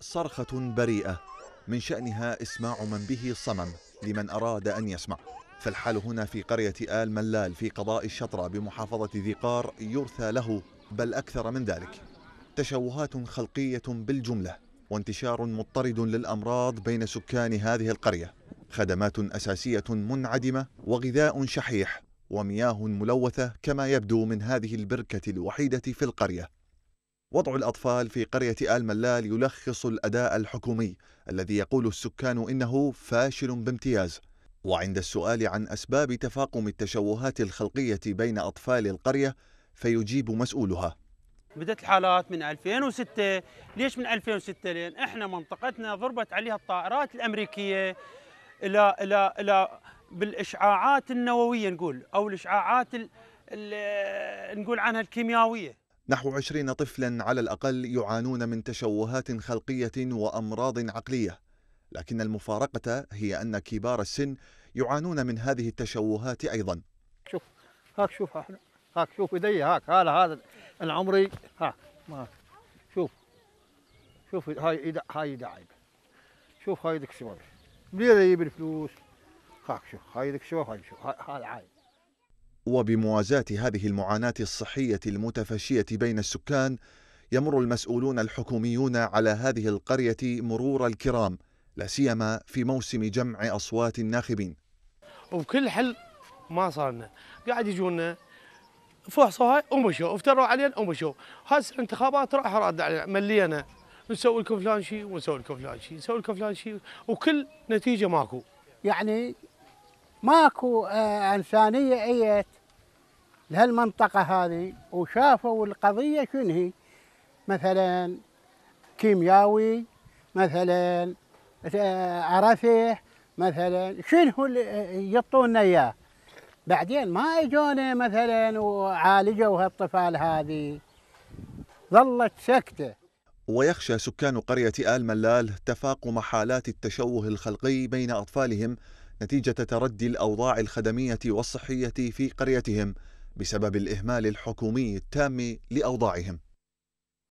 صرخة بريئة من شأنها إسماع من به صمم لمن أراد أن يسمع فالحال هنا في قرية آل ملال في قضاء الشطرة بمحافظة ذي قار يرثى له بل أكثر من ذلك تشوهات خلقية بالجملة وانتشار مضطرد للأمراض بين سكان هذه القرية خدمات أساسية منعدمة وغذاء شحيح ومياه ملوثة كما يبدو من هذه البركة الوحيدة في القرية وضع الأطفال في قرية آل ملال يلخص الأداء الحكومي الذي يقول السكان إنه فاشل بامتياز وعند السؤال عن أسباب تفاقم التشوهات الخلقية بين أطفال القرية فيجيب مسؤولها بدت الحالات من 2006 ليش من 2006 لأن احنا منطقتنا ضربت عليها الطائرات الامريكيه الى الى الى بالاشعاعات النوويه نقول او الاشعاعات اللي نقول عنها الكيميائيه نحو عشرين طفلا على الأقل يعانون من تشوهات خلقية وأمراض عقلية لكن المفارقة هي أن كبار السن يعانون من هذه التشوهات أيضا شوف هاك شوف هاك شوف إيدي هاك هذا هذا العمري هاك ما شوف شوف هاي إيد هاي إيد عيب شوف هاي دك سبب ليه يجيب الفلوس هاك شوف هاي دك سبب هاي شوف هاي عيب وبموازاة هذه المعاناة الصحية المتفشية بين السكان يمر المسؤولون الحكوميون على هذه القرية مرور الكرام لا سيما في موسم جمع أصوات الناخبين وبكل حل ما صارنا قاعد يجونا فحصوا هاي ومشوا افتروا علينا ومشوا هسه الانتخابات راح راد علينا ملينا نسوي لكم فلان شيء ونسوي لكم فلان شيء نسوي لكم فلان شيء وكل نتيجه ماكو يعني ماكو آه انسانيه ايت لهالمنطقة هذه وشافوا القضية شنو هي مثلا كيمياوي مثلا آه، عرفه مثلا شنو آه، يعطونا اياه بعدين ما اجونا مثلا وعالجوا هالطفال هذه ظلت سكته ويخشى سكان قرية آل ملال تفاقم حالات التشوه الخلقي بين أطفالهم نتيجة تردي الأوضاع الخدمية والصحية في قريتهم بسبب الإهمال الحكومي التام لأوضاعهم